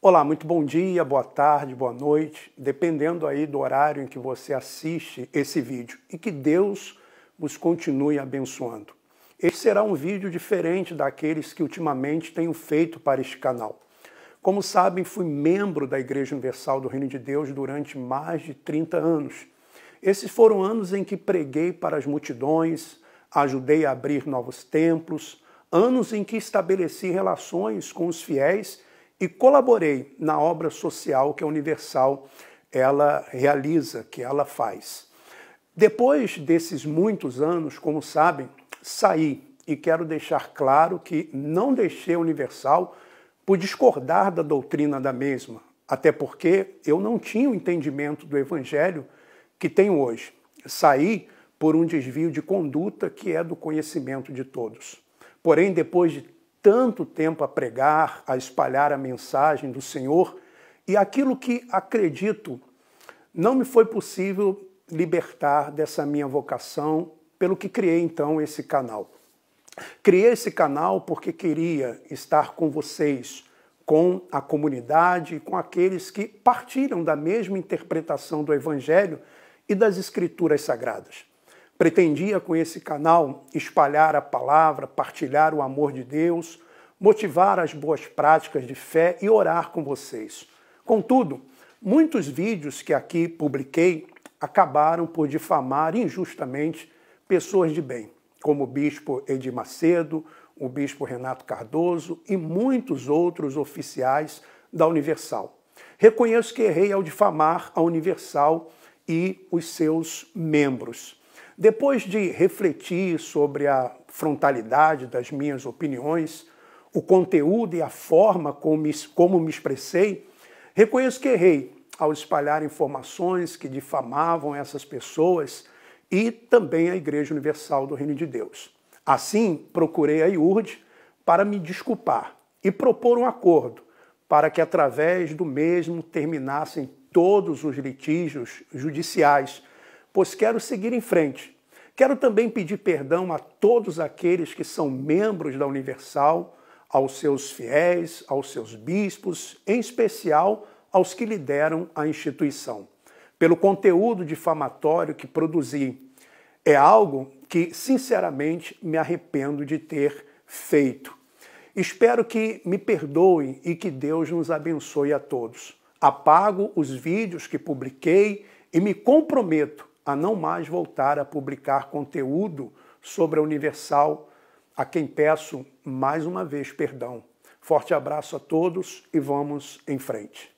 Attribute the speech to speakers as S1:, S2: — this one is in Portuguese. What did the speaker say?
S1: Olá, muito bom dia, boa tarde, boa noite, dependendo aí do horário em que você assiste esse vídeo e que Deus nos continue abençoando. Este será um vídeo diferente daqueles que ultimamente tenho feito para este canal. Como sabem, fui membro da Igreja Universal do Reino de Deus durante mais de 30 anos. Esses foram anos em que preguei para as multidões, ajudei a abrir novos templos, anos em que estabeleci relações com os fiéis e colaborei na obra social que a Universal ela realiza, que ela faz. Depois desses muitos anos, como sabem, saí e quero deixar claro que não deixei a Universal por discordar da doutrina da mesma, até porque eu não tinha o entendimento do evangelho que tenho hoje. Saí por um desvio de conduta que é do conhecimento de todos. Porém, depois de tanto tempo a pregar, a espalhar a mensagem do Senhor e aquilo que acredito não me foi possível libertar dessa minha vocação, pelo que criei então esse canal. Criei esse canal porque queria estar com vocês, com a comunidade, com aqueles que partilham da mesma interpretação do Evangelho e das Escrituras Sagradas. Pretendia com esse canal espalhar a palavra, partilhar o amor de Deus, motivar as boas práticas de fé e orar com vocês. Contudo, muitos vídeos que aqui publiquei acabaram por difamar injustamente pessoas de bem, como o bispo Edir Macedo, o bispo Renato Cardoso e muitos outros oficiais da Universal. Reconheço que errei ao difamar a Universal e os seus membros. Depois de refletir sobre a frontalidade das minhas opiniões, o conteúdo e a forma como me, como me expressei, reconheço que errei ao espalhar informações que difamavam essas pessoas e também a Igreja Universal do Reino de Deus. Assim, procurei a IURD para me desculpar e propor um acordo para que, através do mesmo, terminassem todos os litígios judiciais pois quero seguir em frente. Quero também pedir perdão a todos aqueles que são membros da Universal, aos seus fiéis, aos seus bispos, em especial aos que lideram a instituição, pelo conteúdo difamatório que produzi. É algo que, sinceramente, me arrependo de ter feito. Espero que me perdoem e que Deus nos abençoe a todos. Apago os vídeos que publiquei e me comprometo a não mais voltar a publicar conteúdo sobre a Universal, a quem peço mais uma vez perdão. Forte abraço a todos e vamos em frente.